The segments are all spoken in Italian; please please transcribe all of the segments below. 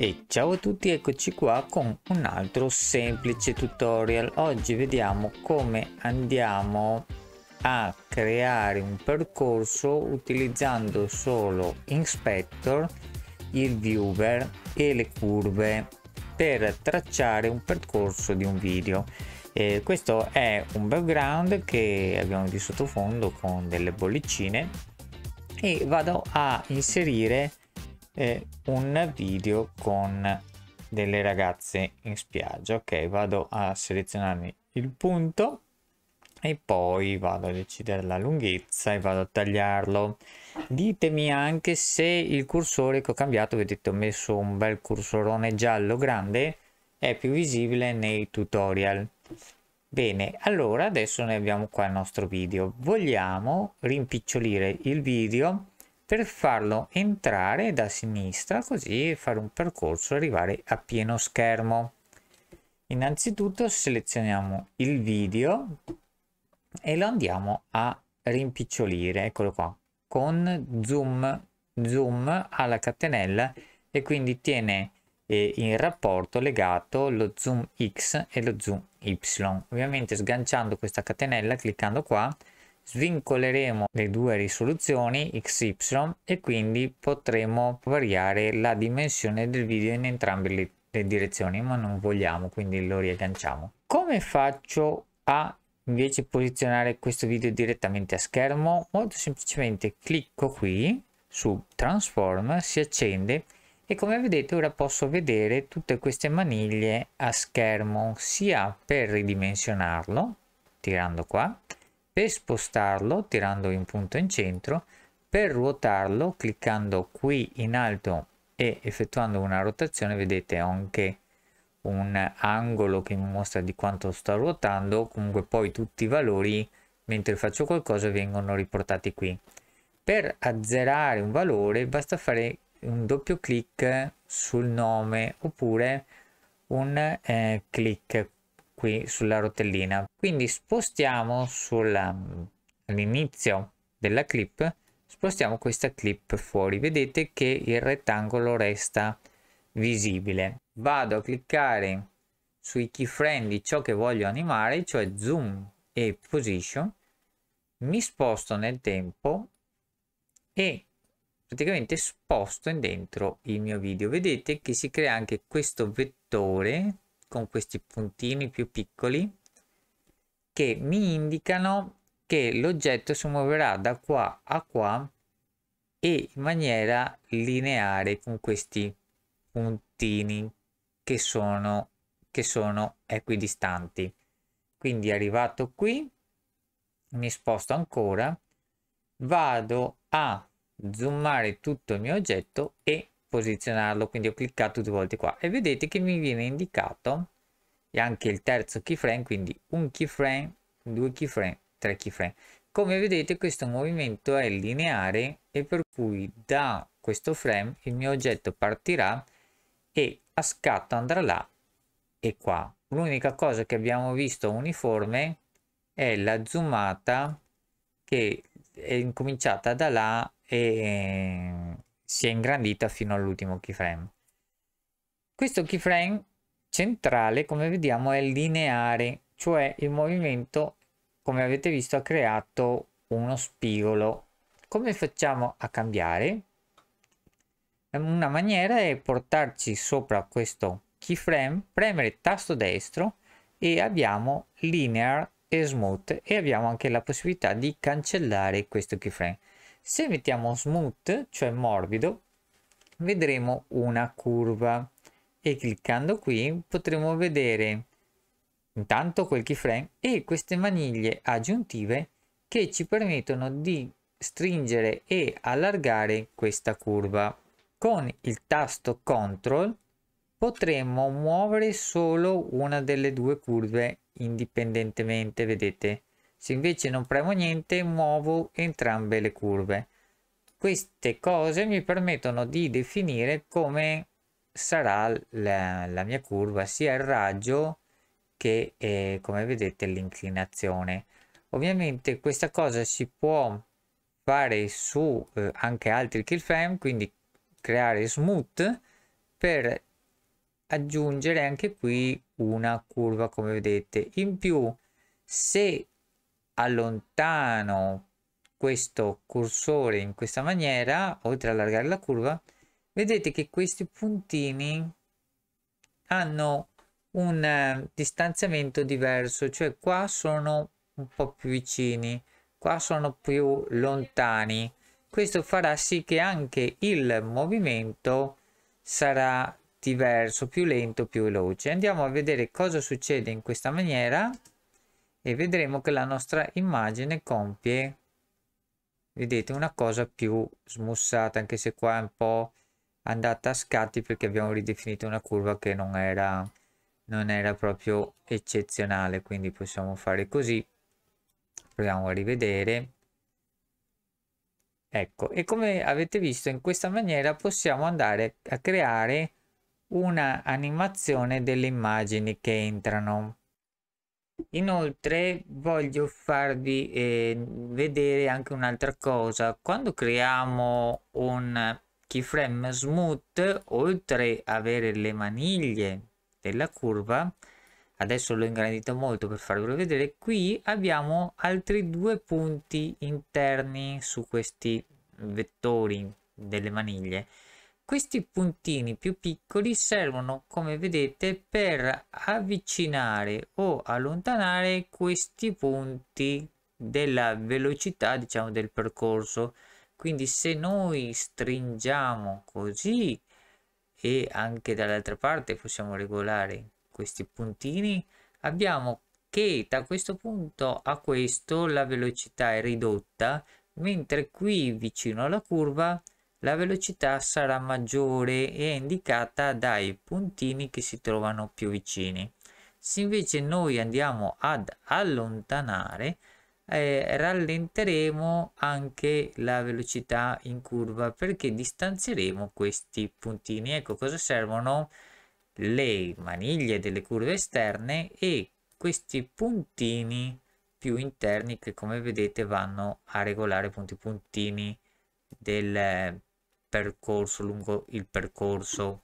e ciao a tutti eccoci qua con un altro semplice tutorial oggi vediamo come andiamo a creare un percorso utilizzando solo inspector il viewer e le curve per tracciare un percorso di un video eh, questo è un background che abbiamo di sottofondo con delle bollicine e vado a inserire eh, un video con delle ragazze in spiaggia ok vado a selezionarmi il punto e poi vado a decidere la lunghezza e vado a tagliarlo ditemi anche se il cursore che ho cambiato vedete ho messo un bel cursorone giallo grande è più visibile nei tutorial bene allora adesso noi abbiamo qua il nostro video vogliamo rimpicciolire il video per farlo entrare da sinistra così fare un percorso arrivare a pieno schermo innanzitutto selezioniamo il video e lo andiamo a rimpicciolire eccolo qua con zoom zoom alla catenella e quindi tiene eh, in rapporto legato lo zoom x e lo zoom y ovviamente sganciando questa catenella cliccando qua svincoleremo le due risoluzioni XY e quindi potremo variare la dimensione del video in entrambe le, le direzioni ma non vogliamo quindi lo riagganciamo. Come faccio a invece posizionare questo video direttamente a schermo? Molto semplicemente clicco qui su Transform, si accende e come vedete ora posso vedere tutte queste maniglie a schermo sia per ridimensionarlo tirando qua per spostarlo tirando un punto in centro, per ruotarlo cliccando qui in alto e effettuando una rotazione vedete anche un angolo che mi mostra di quanto sto ruotando, comunque poi tutti i valori mentre faccio qualcosa vengono riportati qui. Per azzerare un valore basta fare un doppio clic sul nome oppure un eh, clic qui sulla rotellina. Quindi spostiamo all'inizio della clip, spostiamo questa clip fuori. Vedete che il rettangolo resta visibile. Vado a cliccare sui keyframe di ciò che voglio animare, cioè zoom e position, mi sposto nel tempo e praticamente sposto in dentro il mio video. Vedete che si crea anche questo vettore con questi puntini più piccoli che mi indicano che l'oggetto si muoverà da qua a qua e in maniera lineare con questi puntini che sono, che sono equidistanti. Quindi arrivato qui, mi sposto ancora, vado a zoomare tutto il mio oggetto e posizionarlo quindi ho cliccato due volte qua e vedete che mi viene indicato e anche il terzo keyframe quindi un keyframe due keyframe tre keyframe come vedete questo movimento è lineare e per cui da questo frame il mio oggetto partirà e a scatto andrà là e qua l'unica cosa che abbiamo visto uniforme è la zoomata che è incominciata da là e si è ingrandita fino all'ultimo keyframe. Questo keyframe centrale, come vediamo, è lineare, cioè il movimento, come avete visto, ha creato uno spigolo. Come facciamo a cambiare? Una maniera è portarci sopra questo keyframe, premere tasto destro e abbiamo linear e smooth e abbiamo anche la possibilità di cancellare questo keyframe. Se mettiamo smooth, cioè morbido, vedremo una curva e cliccando qui potremo vedere intanto quel keyframe e queste maniglie aggiuntive che ci permettono di stringere e allargare questa curva. Con il tasto CTRL potremmo muovere solo una delle due curve indipendentemente, vedete? se invece non premo niente muovo entrambe le curve queste cose mi permettono di definire come sarà la, la mia curva sia il raggio che eh, come vedete l'inclinazione ovviamente questa cosa si può fare su eh, anche altri keyframe, quindi creare smooth per aggiungere anche qui una curva come vedete in più se allontano questo cursore in questa maniera, oltre ad allargare la curva, vedete che questi puntini hanno un eh, distanziamento diverso, cioè qua sono un po' più vicini, qua sono più lontani. Questo farà sì che anche il movimento sarà diverso, più lento, più veloce. Andiamo a vedere cosa succede in questa maniera e vedremo che la nostra immagine compie vedete una cosa più smussata anche se qua è un po' andata a scatti perché abbiamo ridefinito una curva che non era non era proprio eccezionale quindi possiamo fare così proviamo a rivedere ecco e come avete visto in questa maniera possiamo andare a creare una animazione delle immagini che entrano Inoltre voglio farvi eh, vedere anche un'altra cosa. Quando creiamo un keyframe smooth, oltre ad avere le maniglie della curva, adesso l'ho ingrandito molto per farvelo vedere, qui abbiamo altri due punti interni su questi vettori delle maniglie questi puntini più piccoli servono, come vedete, per avvicinare o allontanare questi punti della velocità, diciamo, del percorso. Quindi se noi stringiamo così e anche dall'altra parte possiamo regolare questi puntini, abbiamo che da questo punto a questo la velocità è ridotta, mentre qui vicino alla curva la velocità sarà maggiore e è indicata dai puntini che si trovano più vicini. Se invece noi andiamo ad allontanare, eh, rallenteremo anche la velocità in curva perché distanzieremo questi puntini. Ecco cosa servono le maniglie delle curve esterne e questi puntini più interni che come vedete vanno a regolare appunto i puntini del, percorso, lungo il percorso.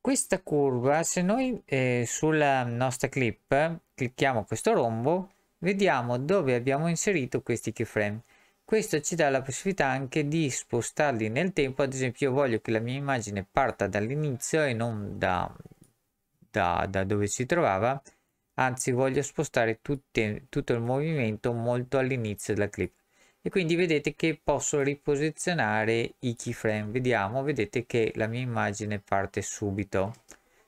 Questa curva, se noi eh, sulla nostra clip clicchiamo questo rombo, vediamo dove abbiamo inserito questi keyframe. Questo ci dà la possibilità anche di spostarli nel tempo, ad esempio io voglio che la mia immagine parta dall'inizio e non da, da, da, dove si trovava, anzi voglio spostare tutte, tutto il movimento molto all'inizio della clip e quindi vedete che posso riposizionare i keyframe vediamo vedete che la mia immagine parte subito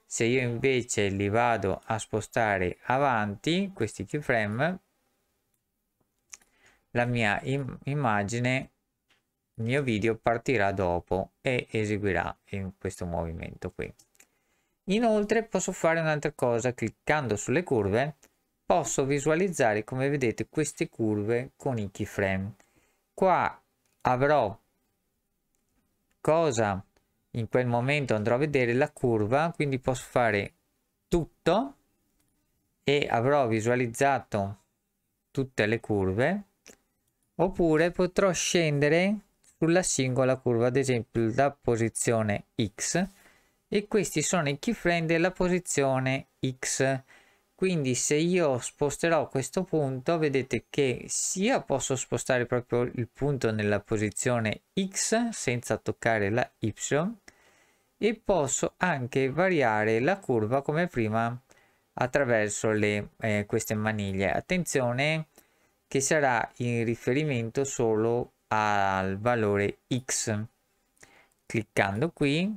se io invece li vado a spostare avanti questi keyframe la mia im immagine il mio video partirà dopo e eseguirà in questo movimento qui inoltre posso fare un'altra cosa cliccando sulle curve posso visualizzare come vedete queste curve con i keyframe qua avrò cosa in quel momento andrò a vedere la curva quindi posso fare tutto e avrò visualizzato tutte le curve oppure potrò scendere sulla singola curva ad esempio da posizione x e questi sono i keyframe della posizione x quindi se io sposterò questo punto vedete che sia posso spostare proprio il punto nella posizione x senza toccare la y e posso anche variare la curva come prima attraverso le, eh, queste maniglie attenzione che sarà in riferimento solo al valore x cliccando qui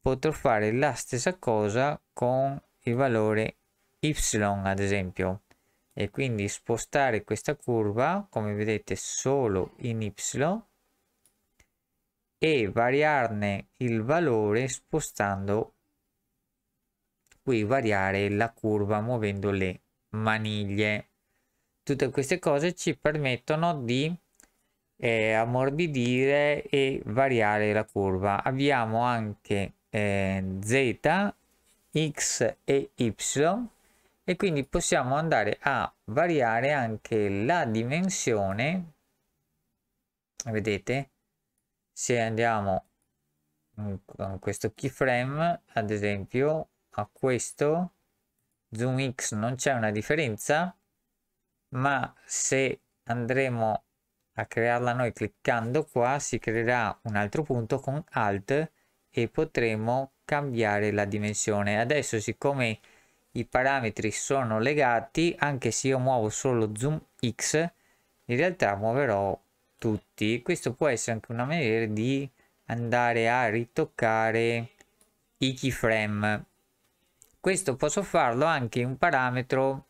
potrò fare la stessa cosa con il valore y ad esempio e quindi spostare questa curva come vedete solo in y e variarne il valore spostando qui variare la curva muovendo le maniglie tutte queste cose ci permettono di eh, ammorbidire e variare la curva abbiamo anche eh, z x e y e quindi possiamo andare a variare anche la dimensione vedete se andiamo con questo keyframe ad esempio a questo zoom x non c'è una differenza ma se andremo a crearla noi cliccando qua si creerà un altro punto con alt e potremo cambiare la dimensione adesso siccome i parametri sono legati anche se io muovo solo zoom x in realtà muoverò tutti questo può essere anche una maniera di andare a ritoccare i keyframe questo posso farlo anche in un parametro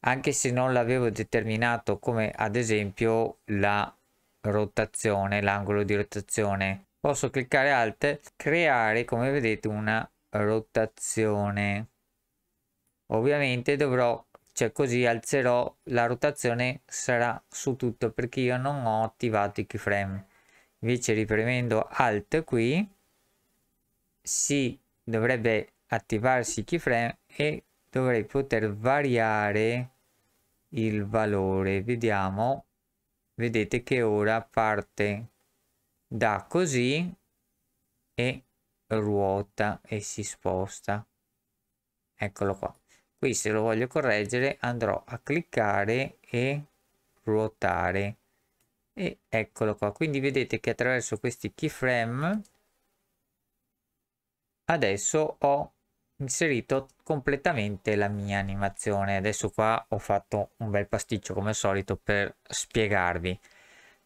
anche se non l'avevo determinato come ad esempio la rotazione l'angolo di rotazione posso cliccare alt creare come vedete una rotazione ovviamente dovrò cioè così alzerò la rotazione sarà su tutto perché io non ho attivato i keyframe invece ripremendo alt qui si dovrebbe attivarsi i keyframe e dovrei poter variare il valore vediamo vedete che ora parte da così e ruota e si sposta eccolo qua qui se lo voglio correggere andrò a cliccare e ruotare e eccolo qua quindi vedete che attraverso questi keyframe adesso ho inserito completamente la mia animazione adesso qua ho fatto un bel pasticcio come al solito per spiegarvi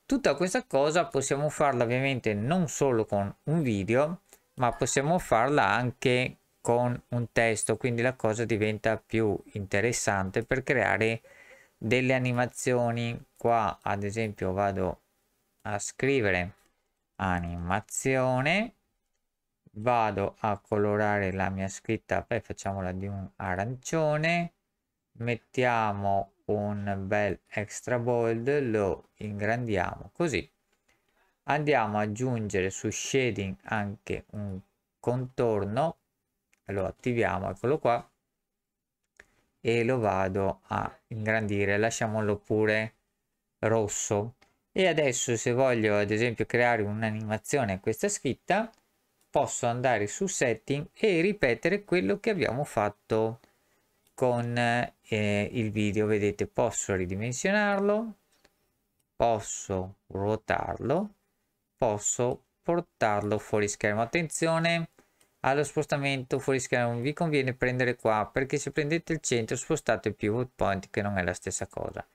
tutta questa cosa possiamo farla ovviamente non solo con un video ma possiamo farla anche con un testo, quindi la cosa diventa più interessante per creare delle animazioni. Qua ad esempio vado a scrivere animazione, vado a colorare la mia scritta, beh, facciamola di un arancione, mettiamo un bel extra bold, lo ingrandiamo così. Andiamo ad aggiungere su shading anche un contorno lo attiviamo eccolo qua e lo vado a ingrandire lasciamolo pure rosso e adesso se voglio ad esempio creare un'animazione questa scritta posso andare su setting e ripetere quello che abbiamo fatto con eh, il video vedete posso ridimensionarlo posso ruotarlo posso portarlo fuori schermo attenzione allo spostamento fuori schermo vi conviene prendere qua perché se prendete il centro spostate il pivot point che non è la stessa cosa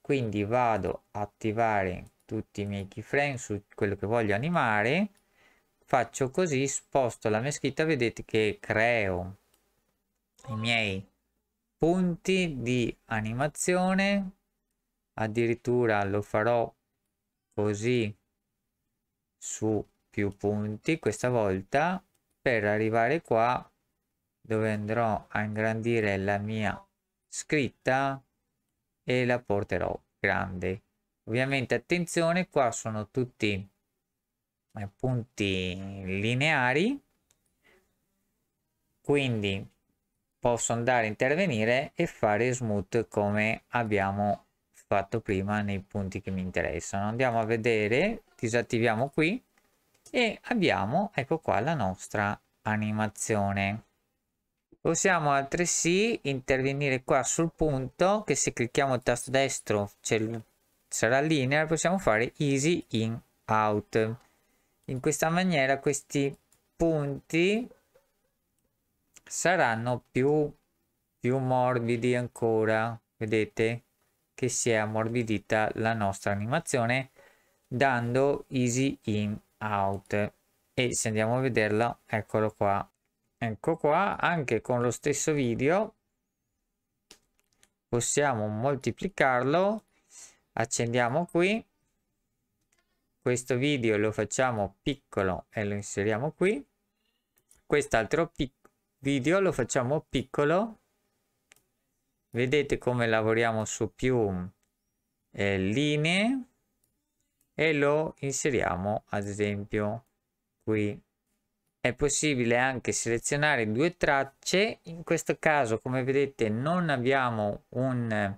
quindi vado a attivare tutti i miei keyframe su quello che voglio animare faccio così sposto la mia scritta vedete che creo i miei punti di animazione addirittura lo farò così su più punti questa volta per arrivare qua dove andrò a ingrandire la mia scritta e la porterò grande ovviamente attenzione qua sono tutti punti lineari quindi posso andare a intervenire e fare smooth come abbiamo fatto prima nei punti che mi interessano andiamo a vedere disattiviamo qui e abbiamo ecco qua la nostra animazione possiamo altresì intervenire qua sul punto che se clicchiamo il tasto destro sarà linear possiamo fare easy in out in questa maniera questi punti saranno più più morbidi ancora vedete che si è ammorbidita la nostra animazione dando easy in out e se andiamo a vederlo eccolo qua ecco qua anche con lo stesso video possiamo moltiplicarlo accendiamo qui questo video lo facciamo piccolo e lo inseriamo qui quest'altro video lo facciamo piccolo vedete come lavoriamo su più eh, linee e lo inseriamo ad esempio qui è possibile anche selezionare due tracce in questo caso come vedete non abbiamo un,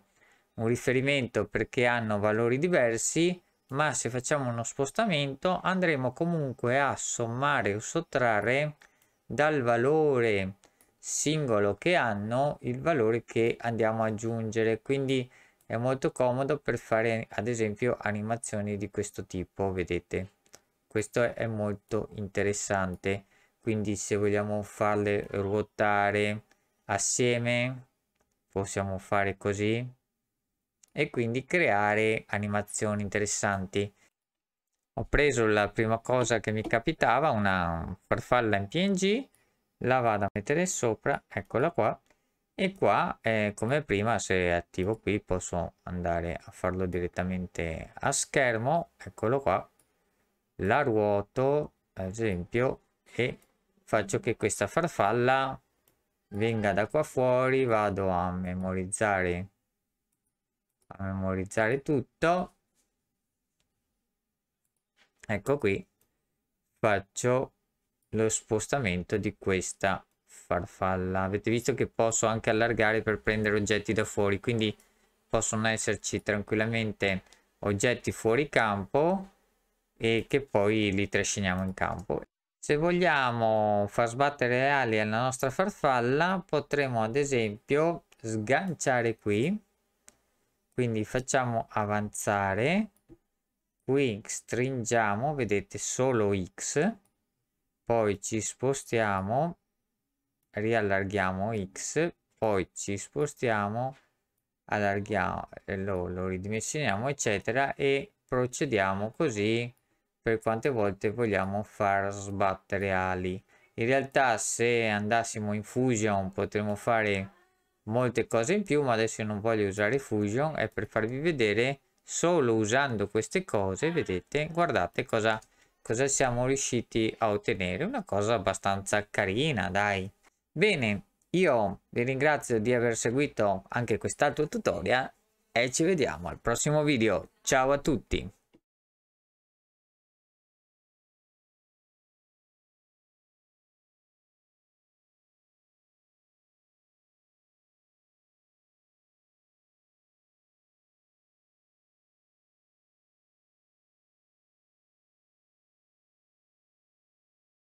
un riferimento perché hanno valori diversi ma se facciamo uno spostamento andremo comunque a sommare o sottrarre dal valore singolo che hanno il valore che andiamo ad aggiungere quindi è molto comodo per fare ad esempio animazioni di questo tipo, vedete. Questo è molto interessante, quindi se vogliamo farle ruotare assieme possiamo fare così e quindi creare animazioni interessanti. Ho preso la prima cosa che mi capitava, una farfalla in PNG, la vado a mettere sopra, eccola qua, e qua eh, come prima se attivo qui posso andare a farlo direttamente a schermo eccolo qua la ruoto ad esempio e faccio che questa farfalla venga da qua fuori vado a memorizzare a memorizzare tutto ecco qui faccio lo spostamento di questa farfalla avete visto che posso anche allargare per prendere oggetti da fuori quindi possono esserci tranquillamente oggetti fuori campo e che poi li trasciniamo in campo se vogliamo far sbattere le ali alla nostra farfalla potremo ad esempio sganciare qui quindi facciamo avanzare qui stringiamo vedete solo x poi ci spostiamo riallarghiamo x poi ci spostiamo allarghiamo eh, lo, lo ridimensioniamo eccetera e procediamo così per quante volte vogliamo far sbattere ali in realtà se andassimo in fusion potremmo fare molte cose in più ma adesso non voglio usare fusion è per farvi vedere solo usando queste cose vedete guardate cosa cosa siamo riusciti a ottenere una cosa abbastanza carina dai Bene, io vi ringrazio di aver seguito anche quest'altro tutorial e ci vediamo al prossimo video. Ciao a tutti!